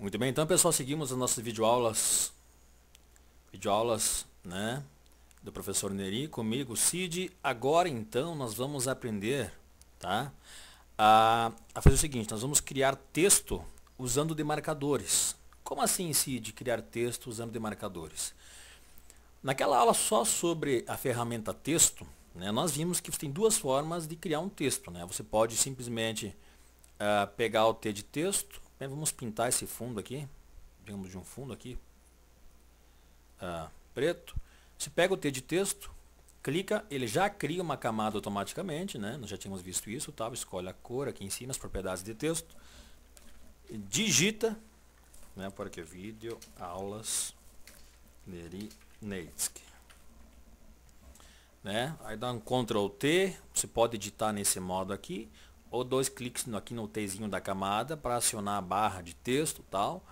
Muito bem, então pessoal, seguimos as nossas videoaulas, videoaulas, né, do professor Neri, comigo, Cid. Agora então nós vamos aprender, tá, a, a fazer o seguinte, nós vamos criar texto usando demarcadores. Como assim, Cid, criar texto usando demarcadores? Naquela aula só sobre a ferramenta texto, né, nós vimos que tem duas formas de criar um texto. Né? Você pode simplesmente uh, pegar o T de texto Bem, é, vamos pintar esse fundo aqui. Digamos de um fundo aqui. Ah, preto. Você pega o T de texto, clica, ele já cria uma camada automaticamente, né? Nós já tínhamos visto isso, tá? Escolhe a cor aqui em cima, as propriedades de texto. Digita, né? Porque vídeo, aulas, Nerinetsky. Né? Aí dá um Ctrl T, você pode editar nesse modo aqui ou dois cliques aqui no Tzinho da camada para acionar a barra de texto tal.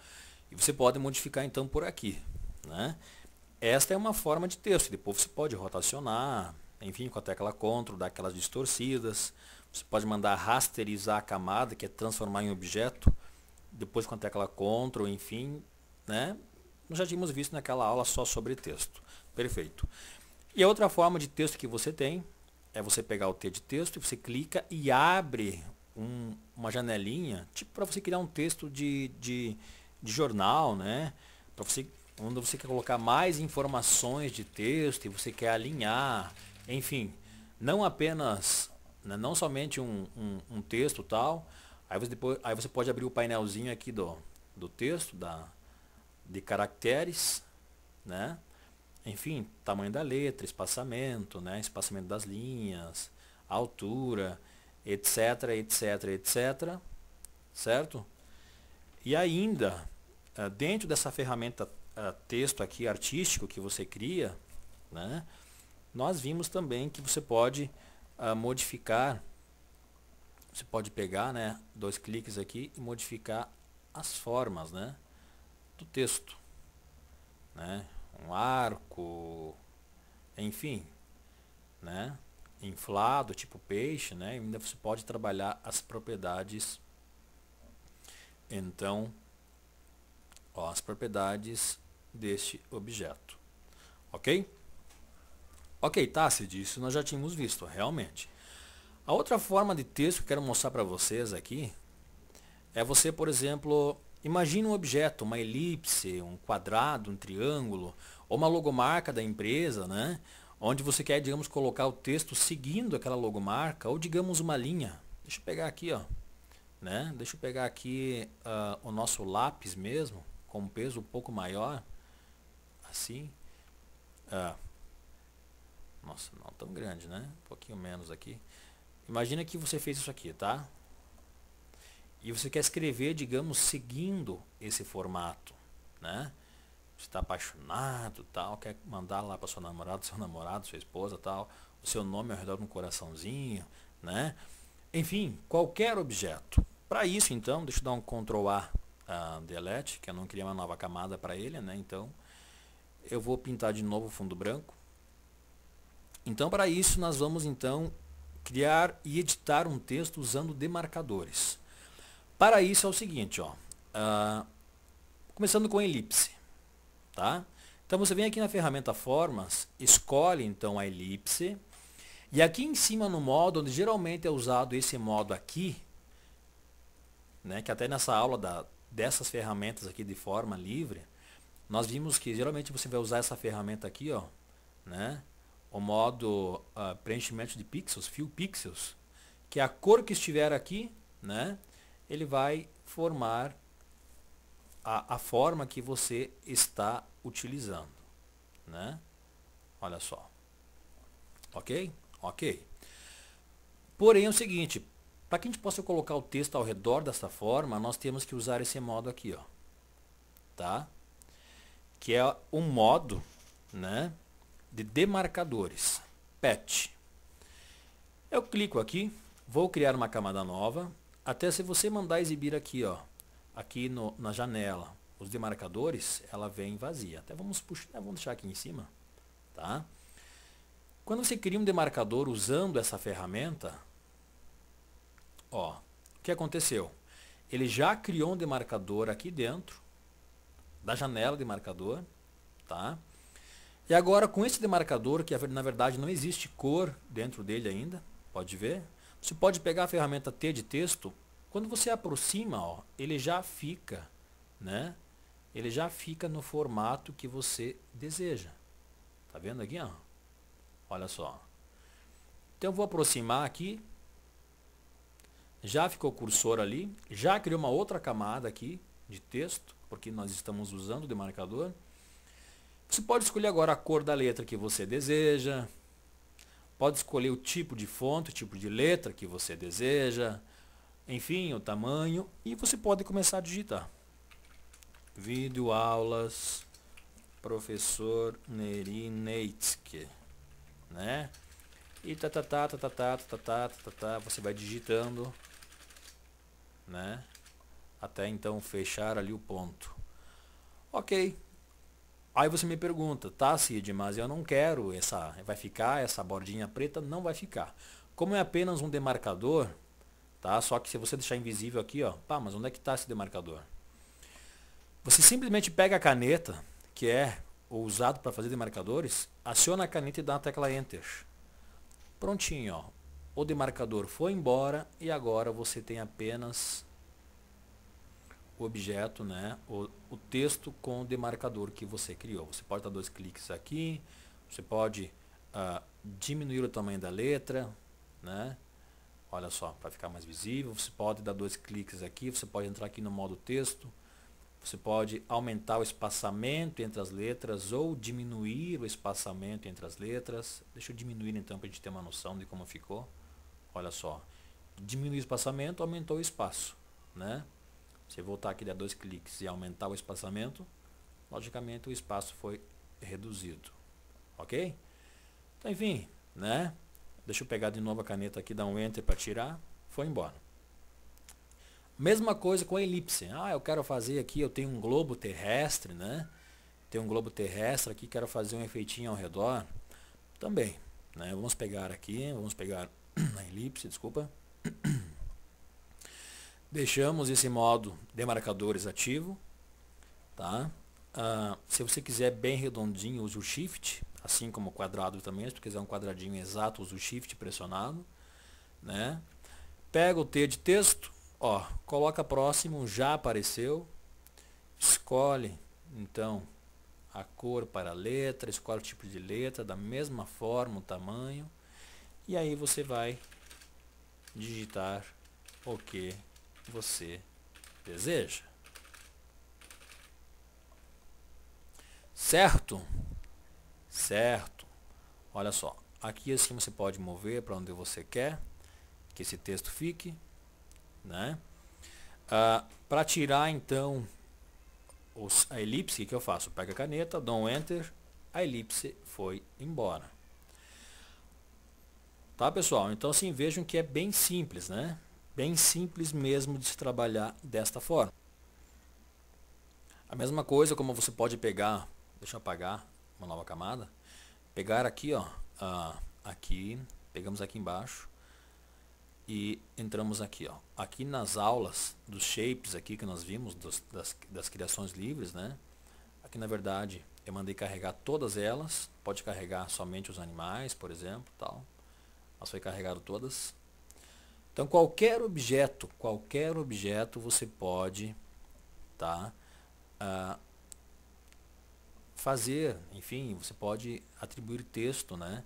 E você pode modificar então por aqui. Né? Esta é uma forma de texto. Depois você pode rotacionar, enfim, com a tecla CTRL, dar aquelas distorcidas. Você pode mandar rasterizar a camada, que é transformar em objeto. Depois com a tecla CTRL, enfim. Né? Nós já tínhamos visto naquela aula só sobre texto. Perfeito. E a outra forma de texto que você tem é você pegar o T de texto e você clica e abre um, uma janelinha, tipo para você criar um texto de, de, de jornal, né? Para você onde você quer colocar mais informações de texto e você quer alinhar, enfim, não apenas, né, não somente um, um, um, texto tal, aí você, depois, aí você pode abrir o painelzinho aqui do, do texto, da, de caracteres, né? enfim, tamanho da letra, espaçamento, né, espaçamento das linhas, altura, etc, etc, etc, certo? E ainda, eh, dentro dessa ferramenta eh, texto aqui artístico que você cria, né, nós vimos também que você pode eh, modificar, você pode pegar, né, dois cliques aqui e modificar as formas, né, do texto, né, um arco, enfim, né? inflado, tipo peixe, né? E ainda você pode trabalhar as propriedades. Então, ó, as propriedades deste objeto. Ok? Ok, tá. Se isso nós já tínhamos visto, realmente. A outra forma de texto que eu quero mostrar para vocês aqui é você, por exemplo, Imagina um objeto, uma elipse, um quadrado, um triângulo, ou uma logomarca da empresa, né? onde você quer, digamos, colocar o texto seguindo aquela logomarca, ou digamos uma linha. Deixa eu pegar aqui, ó. Né? Deixa eu pegar aqui uh, o nosso lápis mesmo, com um peso um pouco maior. Assim. Uh, nossa, não tão grande, né? Um pouquinho menos aqui. Imagina que você fez isso aqui, tá? e você quer escrever, digamos, seguindo esse formato, né? Você está apaixonado, tal, quer mandar lá para sua namorada, seu namorado, sua esposa, tal, o seu nome ao redor de um coraçãozinho, né? Enfim, qualquer objeto. Para isso, então, deixa eu dar um Ctrl A uh, ah, delete, que eu não queria uma nova camada para ele, né? Então, eu vou pintar de novo o fundo branco. Então, para isso, nós vamos então criar e editar um texto usando demarcadores. Para isso é o seguinte, ó, uh, começando com elipse, tá? Então você vem aqui na ferramenta formas, escolhe então a elipse e aqui em cima no modo, onde geralmente é usado esse modo aqui, né, que até nessa aula da, dessas ferramentas aqui de forma livre, nós vimos que geralmente você vai usar essa ferramenta aqui, ó, né, o modo uh, preenchimento de pixels, fill pixels, que é a cor que estiver aqui, né, ele vai formar a, a forma que você está utilizando. Né? Olha só. Ok? Ok. Porém é o seguinte, para que a gente possa colocar o texto ao redor dessa forma, nós temos que usar esse modo aqui, ó. Tá? Que é um modo, né, de demarcadores, patch. Eu clico aqui, vou criar uma camada nova, até se você mandar exibir aqui, ó, aqui no, na janela, os demarcadores, ela vem vazia. Até vamos puxar, vamos deixar aqui em cima, tá? Quando você cria um demarcador usando essa ferramenta, ó, o que aconteceu? Ele já criou um demarcador aqui dentro da janela demarcador, tá? E agora com esse demarcador, que na verdade não existe cor dentro dele ainda, pode ver, você pode pegar a ferramenta T de texto, quando você aproxima, ó, ele já fica, né? Ele já fica no formato que você deseja. Tá vendo aqui, ó? Olha só. Então eu vou aproximar aqui. Já ficou o cursor ali, já criou uma outra camada aqui de texto, porque nós estamos usando o demarcador. Você pode escolher agora a cor da letra que você deseja, Pode escolher o tipo de fonte, o tipo de letra que você deseja, enfim, o tamanho, e você pode começar a digitar. Vídeo aulas professor Neitzke, né? E tá tá tá tá tá tá tá tá tá tá, você vai digitando, né? Até então fechar ali o ponto. OK, Aí você me pergunta, tá Cid, mas eu não quero essa, vai ficar essa bordinha preta? Não vai ficar. Como é apenas um demarcador, tá? Só que se você deixar invisível aqui, ó, pá, mas onde é que está esse demarcador? Você simplesmente pega a caneta, que é usado para fazer demarcadores, aciona a caneta e dá a tecla Enter. Prontinho, ó. O demarcador foi embora e agora você tem apenas o objeto, né, o, o texto com o demarcador que você criou. Você pode dar dois cliques aqui, você pode uh, diminuir o tamanho da letra, né? Olha só, para ficar mais visível, você pode dar dois cliques aqui, você pode entrar aqui no modo texto, você pode aumentar o espaçamento entre as letras ou diminuir o espaçamento entre as letras. Deixa eu diminuir então para a gente ter uma noção de como ficou. Olha só, diminuir o espaçamento, aumentou o espaço, né? Se voltar aqui, dar dois cliques e aumentar o espaçamento, logicamente o espaço foi reduzido. Ok? Então, enfim, né? Deixa eu pegar de novo a caneta aqui, dar um Enter para tirar. Foi embora. Mesma coisa com a elipse. Ah, eu quero fazer aqui, eu tenho um globo terrestre, né? Tenho um globo terrestre aqui, quero fazer um efeitinho ao redor. Também, né? Vamos pegar aqui, vamos pegar a elipse, desculpa. Deixamos esse modo de marcadores ativo. Tá? Ah, se você quiser bem redondinho, use o Shift, assim como o quadrado também. Se você quiser um quadradinho exato, use o Shift pressionado. Né? Pega o T de texto, ó, coloca próximo, já apareceu. Escolhe, então, a cor para a letra, escolhe o tipo de letra, da mesma forma, o tamanho. E aí você vai digitar o que você deseja. Certo? Certo. Olha só, aqui assim você pode mover para onde você quer que esse texto fique, né? Ah, para tirar então os, a elipse, o que eu faço? Pega a caneta, dou um Enter, a elipse foi embora. Tá pessoal? Então assim, vejam que é bem simples, né? Bem simples mesmo de se trabalhar desta forma. A mesma coisa como você pode pegar, deixa eu apagar uma nova camada, pegar aqui, ó, aqui, pegamos aqui embaixo e entramos aqui, ó. Aqui nas aulas dos shapes aqui que nós vimos, dos, das, das criações livres, né? Aqui na verdade eu mandei carregar todas elas, pode carregar somente os animais, por exemplo, tal. Mas foi carregado todas. Então qualquer objeto, qualquer objeto você pode tá, uh, fazer, enfim, você pode atribuir texto né,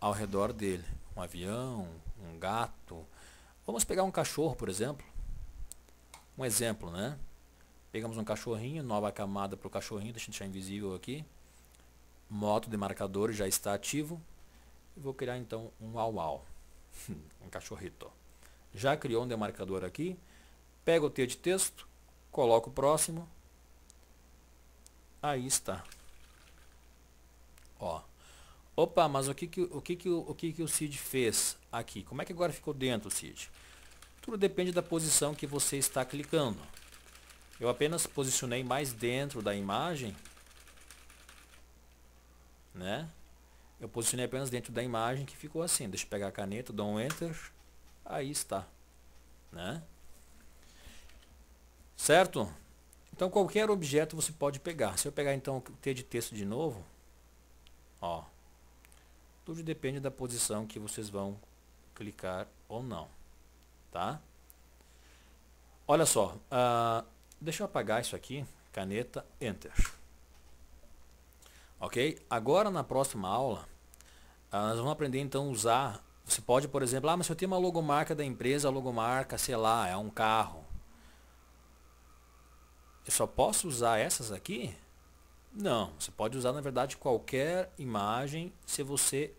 ao redor dele. Um avião, um gato. Vamos pegar um cachorro, por exemplo. Um exemplo, né? Pegamos um cachorrinho, nova camada para o cachorrinho, deixa eu deixar invisível aqui. Moto demarcador já está ativo. E vou criar então um au-au, um cachorrito já criou um demarcador aqui, pega o T de texto, coloca o próximo, aí está. Ó. Opa, mas o que que o que que o que que o Cid fez aqui? Como é que agora ficou dentro o Cid? Tudo depende da posição que você está clicando. Eu apenas posicionei mais dentro da imagem, né? Eu posicionei apenas dentro da imagem que ficou assim. Deixa eu pegar a caneta, dou um enter. Aí está. Né? Certo? Então qualquer objeto você pode pegar. Se eu pegar então o T de texto de novo, ó, tudo depende da posição que vocês vão clicar ou não. Tá? Olha só, uh, deixa eu apagar isso aqui, caneta, Enter. Ok? Agora na próxima aula, uh, nós vamos aprender então a usar você pode, por exemplo, ah, mas se eu tenho uma logomarca da empresa, a logomarca, sei lá, é um carro. Eu só posso usar essas aqui? Não, você pode usar na verdade qualquer imagem se você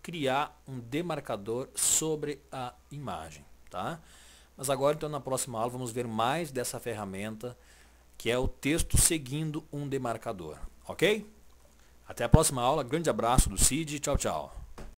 criar um demarcador sobre a imagem, tá? Mas agora então na próxima aula vamos ver mais dessa ferramenta que é o texto seguindo um demarcador, ok? Até a próxima aula, grande abraço do Cid, tchau, tchau.